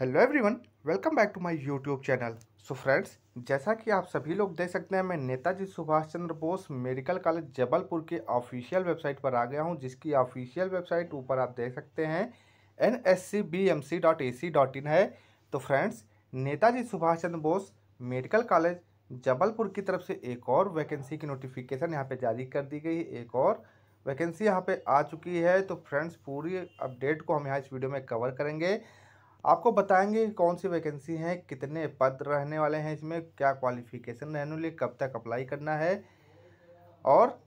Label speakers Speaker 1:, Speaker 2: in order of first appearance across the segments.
Speaker 1: hello everyone welcome back to my YouTube channel so friends जैसा कि आप सभी लोग देख सकते हैं मैं नेताजी सुभाष चंद्र बोस मेडिकल कॉलेज जबलपुर के ऑफिशियल वेबसाइट पर आ गया हूं जिसकी ऑफिशियल वेबसाइट ऊपर आप देख सकते हैं एन है तो friends Netaji Subhash Chandra Bose medical college Jabalpur की तरफ से एक और वैकेंसी की नोटिफिकेशन यहाँ पर जारी कर दी गई एक और वैकेंसी यहाँ पर आ चुकी है तो फ्रेंड्स पूरी अपडेट को हम यहाँ इस वीडियो में कवर करेंगे आपको बताएंगे कौन सी वैकेंसी है कितने पद रहने वाले हैं इसमें क्या क्वालिफिकेशन रहने वाली कब तक अप्लाई करना है और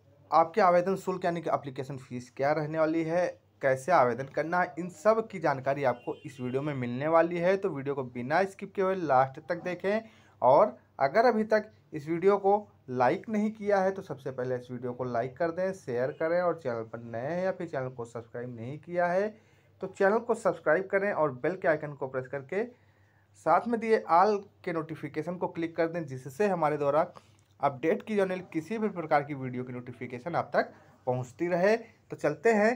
Speaker 1: आपके आवेदन शुल्क यानी कि अप्लीकेशन फ़ीस क्या रहने वाली है कैसे आवेदन करना है इन सब की जानकारी आपको इस वीडियो में मिलने वाली है तो वीडियो को बिना स्किप किए हुए लास्ट तक देखें और अगर अभी तक इस वीडियो को लाइक नहीं किया है तो सबसे पहले इस वीडियो को लाइक कर दें शेयर करें और चैनल पर नए हैं या फिर चैनल को सब्सक्राइब नहीं किया है तो चैनल को सब्सक्राइब करें और बेल के आइकन को प्रेस करके साथ में दिए आल के नोटिफिकेशन को क्लिक कर दें जिससे हमारे द्वारा अपडेट की जाने किसी भी प्रकार की वीडियो की नोटिफिकेशन आप तक पहुंचती रहे तो चलते हैं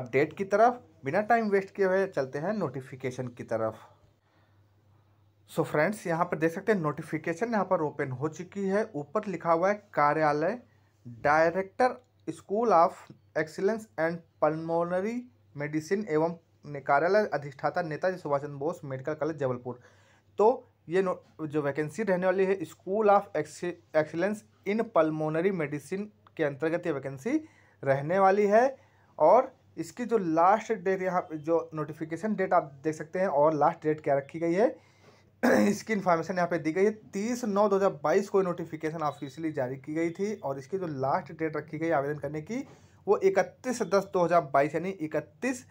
Speaker 1: अपडेट की तरफ बिना टाइम वेस्ट किए हुए चलते हैं नोटिफिकेशन की तरफ सो so फ्रेंड्स यहाँ पर देख सकते हैं नोटिफिकेशन यहाँ पर ओपन हो चुकी है ऊपर लिखा हुआ है कार्यालय director school of excellence and pulmonary medicine एवं कार्यालय अधिष्ठाता नेताजी सुभाष चंद्र बोस मेडिकल कॉलेज जबलपुर तो ये जो वैकेंसी रहने वाली है school of excellence in pulmonary medicine के अंतर्गत ये वैकेंसी रहने वाली है और इसकी जो लास्ट डेट यहाँ जो नोटिफिकेशन डेट आप देख सकते हैं और लास्ट डेट क्या रखी गई है इसकी इन्फॉर्मेशन यहाँ पे दी गई है तीस नौ दो हज़ार बाईस को नोटिफिकेशन ऑफिशियली जारी की गई थी और इसकी जो लास्ट डेट रखी गई आवेदन करने की वो इकतीस दस दो हज़ार बाईस यानी इकतीस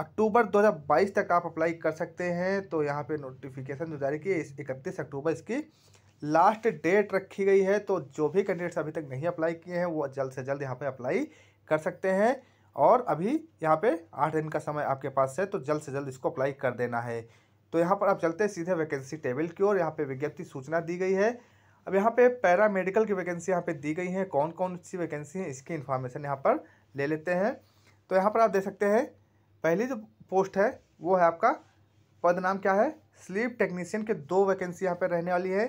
Speaker 1: अक्टूबर 2022 तक आप अप्लाई कर सकते हैं तो यहाँ पे नोटिफिकेशन जो जारी की इस इकतीस अक्टूबर इसकी लास्ट डेट रखी गई है तो जो भी कैंडिडेट्स अभी तक नहीं अप्लाई किए हैं वो जल्द से जल्द यहाँ पे अप्लाई कर सकते हैं और अभी यहाँ पे आठ दिन का समय आपके पास है तो जल्द से जल्द इसको अप्लाई कर देना है तो यहाँ पर आप चलते हैं सीधे वैकेंसी टेबल की ओर यहाँ पर विज्ञप्ति सूचना दी गई है अब यहाँ पर पैरा मेडिकल की वैकेंसी यहाँ पर दी गई है कौन कौन सी वैकेंसी है इसकी इन्फॉर्मेशन यहाँ पर ले लेते हैं तो यहाँ पर आप देख सकते हैं पहली जो पोस्ट है वो है आपका पद नाम क्या है स्लीप टेक्नीशियन के दो वैकेंसी यहाँ पर रहने वाली है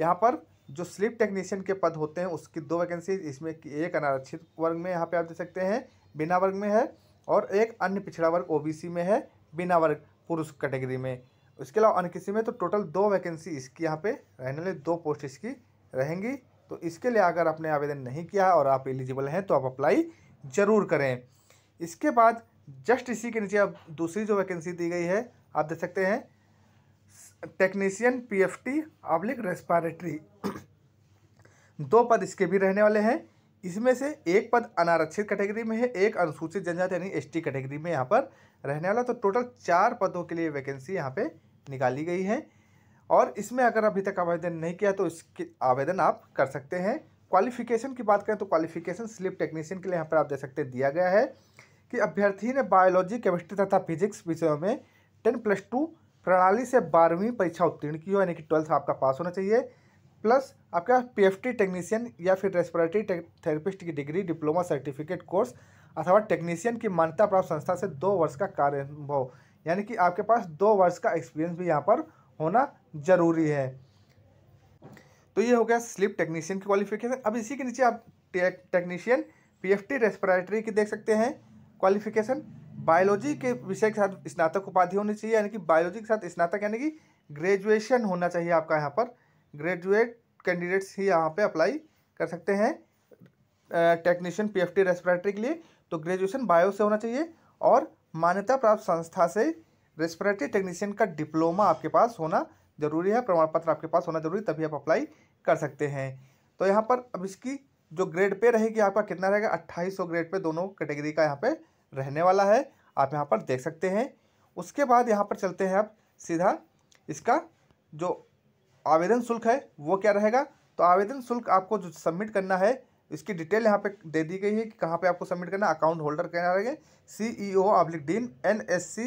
Speaker 1: यहाँ पर जो स्लीप टेक्नीशियन के पद होते हैं उसकी दो वैकेंसी इसमें एक अनारक्षित वर्ग में यहाँ पे आप देख सकते हैं बिना वर्ग में है और एक अन्य पिछड़ा वर्ग ओबीसी में है बिना वर्ग पुरुष कैटेगरी में उसके अलावा अन्य किसी में तो टोटल दो वैकेंसी इसकी यहाँ पे रहने वाली दो पोस्ट इसकी रहेंगी तो इसके लिए अगर आपने आवेदन नहीं किया और आप एलिजिबल हैं तो आप अप्लाई ज़रूर करें इसके बाद जस्ट इसी के नीचे अब दूसरी जो वैकेंसी दी गई है आप देख सकते हैं technician P F T public respiratory दो पद इसके भी रहने वाले हैं इसमें से एक पद अनारक्षित कैटेगरी में है एक अनुसूचित जनजाति यानी एसटी कैटेगरी में यहाँ पर रहने वाला तो टोटल चार पदों के लिए वैकेंसी यहाँ पे निकाली गई है और इसमें अगर अभी तक आवेदन नहीं किया तो इसके आवेदन आप कर सकते हैं क्वालिफिकेशन की बात करें तो क्वालिफिकेशन स्लिप टेक्नीशियन के लिए यहाँ पर आप दे सकते दिया गया है कि अभ्यर्थी ने बायोलॉजी केमिस्ट्री तथा फिजिक्स विषयों में टेन प्लस टू प्रणाली से बारहवीं परीक्षा उत्तीर्ण की हो यानी कि ट्वेल्थ आपका पास होना चाहिए प्लस आपका पीएफटी टेक्नीशियन या फिर रेस्पिरेटरी थेरेपिस्ट की डिग्री डिप्लोमा सर्टिफिकेट कोर्स अथवा टेक्नीशियन की मान्यता प्राप्त संस्था से दो वर्ष का कार्य अनुभव यानी कि आपके पास दो वर्ष का एक्सपीरियंस भी यहाँ पर होना जरूरी है तो ये हो गया स्लिप टेक्नीशियन की क्वालिफिकेशन अब इसी के नीचे आप टेक्नीशियन पी टी रेस्पिरेटरी की देख सकते हैं क्वालिफिकेशन बायोलॉजी के विषय के साथ स्नातक उपाधि होनी चाहिए यानी कि बायोलॉजी के साथ स्नातक यानी कि ग्रेजुएशन होना चाहिए आपका यहाँ पर ग्रेजुएट कैंडिडेट्स ही यहाँ पे अप्लाई कर सकते हैं टेक्नीशियन पी एफ रेस्पिरेटरी के लिए तो ग्रेजुएशन बायो से होना चाहिए और मान्यता प्राप्त संस्था से रेस्पिरेटरी टेक्नीशियन का डिप्लोमा आपके पास होना ज़रूरी है प्रमाण पत्र आपके पास होना ज़रूरी तभी आप अप्लाई कर सकते हैं तो यहाँ पर अब इसकी जो ग्रेड पे रहेगी आपका कितना रहेगा अट्ठाईस ग्रेड पे दोनों कैटेगरी का यहाँ पे रहने वाला है आप यहाँ पर देख सकते हैं उसके बाद यहाँ पर चलते हैं आप सीधा इसका जो आवेदन शुल्क है वो क्या रहेगा तो आवेदन शुल्क आपको जो सबमिट करना है इसकी डिटेल यहाँ पे दे दी गई है कि कहाँ पे आपको सबमिट करना है अकाउंट होल्डर कहना रहेगा सी ई ओ अब्लिक dean N S C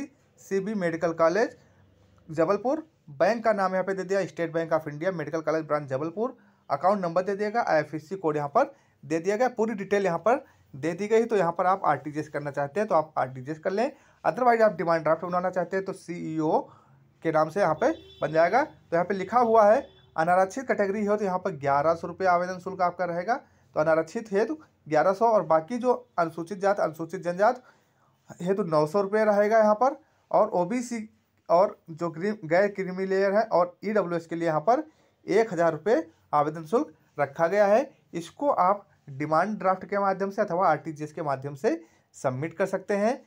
Speaker 1: C B medical college Jabalpur bank का नाम यहाँ पे दे दिया State Bank of India medical college branch Jabalpur account number दे दिया गया आई कोड यहाँ पर दे दिया गया पूरी डिटेल यहाँ पर दे दी गई तो यहाँ पर आप आर करना चाहते हैं तो आप आर कर लें अदरवाइज आप डिमांड ड्राफ्ट बनाना चाहते हैं तो सी e के नाम से यहाँ पर बन जाएगा तो यहाँ पर लिखा हुआ है अनारक्षित कैटेगरी है तो यहाँ पर ग्यारह सौ रुपये आवेदन शुल्क आपका रहेगा तो अनारक्षित हेतु तो ग्यारह सौ और बाकी जो अनुसूचित जात अनुसूचित जनजात हेतु तो नौ सौ रुपये रहेगा यहाँ पर और ओबीसी और जो गैर क्रीमी लेयर है और ई e के लिए यहाँ पर एक हज़ार रुपये आवेदन शुल्क रखा गया है इसको आप डिमांड ड्राफ्ट के माध्यम से अथवा आर के माध्यम से सबमिट कर सकते हैं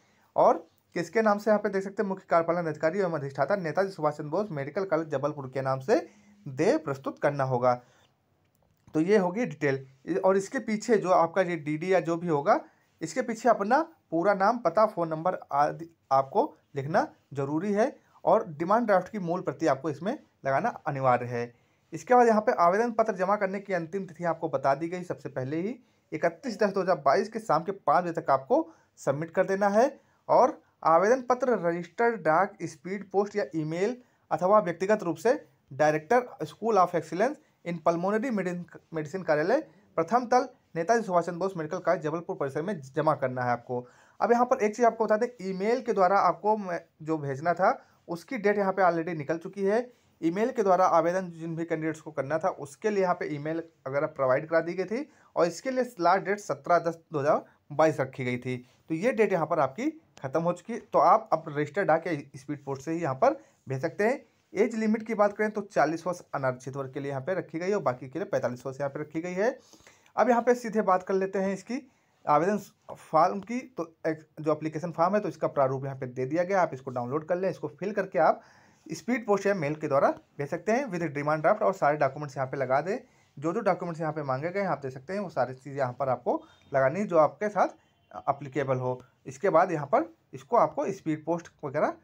Speaker 1: और किसके नाम से यहाँ पे देख सकते हैं मुख्य कार्यपालन अधिकारी एवं अधिष्ठाता नेताजी सुभाष चंद्र बोस मेडिकल कॉलेज जबलपुर के नाम से दे प्रस्तुत करना होगा तो ये होगी डिटेल और इसके पीछे जो आपका ये डीडी या जो भी होगा इसके पीछे अपना पूरा नाम पता फ़ोन नंबर आदि आपको लिखना जरूरी है और डिमांड ड्राफ्ट की मूल प्रति आपको इसमें लगाना अनिवार्य है इसके बाद यहाँ पे आवेदन पत्र जमा करने की अंतिम तिथि आपको बता दी गई सबसे पहले ही इकतीस दस दो हज़ार बाईस के शाम के पाँच बजे तक आपको सबमिट कर देना है और आवेदन पत्र रजिस्टर डाक स्पीड पोस्ट या ईमेल अथवा व्यक्तिगत रूप से director school of excellence in pulmonary medicine कार्यालय प्रथम तल नेताजी सुभाष चंद्र बोस मेडिकल कॉलेज जबलपुर परिसर में जमा करना है आपको अब यहाँ पर एक चीज़ आपको बता दें ईमेल के द्वारा आपको जो भेजना था उसकी डेट यहाँ पे ऑलरेडी निकल चुकी है ईमेल के द्वारा आवेदन जिन भी कैंडिडेट्स को करना था उसके लिए यहाँ पे ईमेल वगैरह प्रोवाइड करा दी गई थी और इसके लिए लास्ट डेट सत्रह दस दो हज़ार बाईस रखी गई थी तो ये डेट यहाँ पर आपकी खत्म हो चुकी तो आप अब रजिस्टर्ड आके स्पीड पोस्ट से ही यहाँ पर भेज सकते हैं एज लिमिट की बात करें तो चालीस वर्ष अनारक्षित वर्ग के लिए यहाँ पर रखी गई है और बाकी के लिए पैंतालीस वर्ष यहाँ पर रखी गई है अब यहाँ पर सीधे बात कर लेते हैं इसकी आवेदन फॉर्म की तो जो एप्लीकेशन फॉर्म है तो इसका प्रारूप यहाँ पे दे दिया गया आप इसको डाउनलोड कर लें इसको फिल करके आप स्पीड पोस्ट या मेल के द्वारा भेज सकते हैं विद डिमांड ड्राफ्ट और सारे डॉक्यूमेंट्स यहाँ पे लगा दें जो जो डॉक्यूमेंट्स यहाँ पे मांगे गए हैं आप दे सकते हैं वो सारी चीज़ यहाँ पर आपको लगानी जो आपके साथ अप्लीकेबल हो इसके बाद यहाँ पर इसको आपको स्पीड पोस्ट वगैरह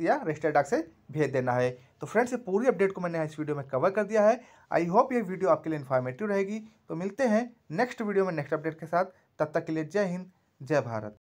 Speaker 1: या रजिस्टर डाक से भेज देना है तो फ्रेंड्स ये पूरी अपडेट को मैंने यहाँ इस वीडियो में कवर कर दिया है आई होप ये वीडियो आपके लिए इन्फॉर्मेटिव रहेगी तो मिलते हैं नेक्स्ट वीडियो में नेक्स्ट अपडेट के साथ तब तक के लिए जय हिंद जय भारत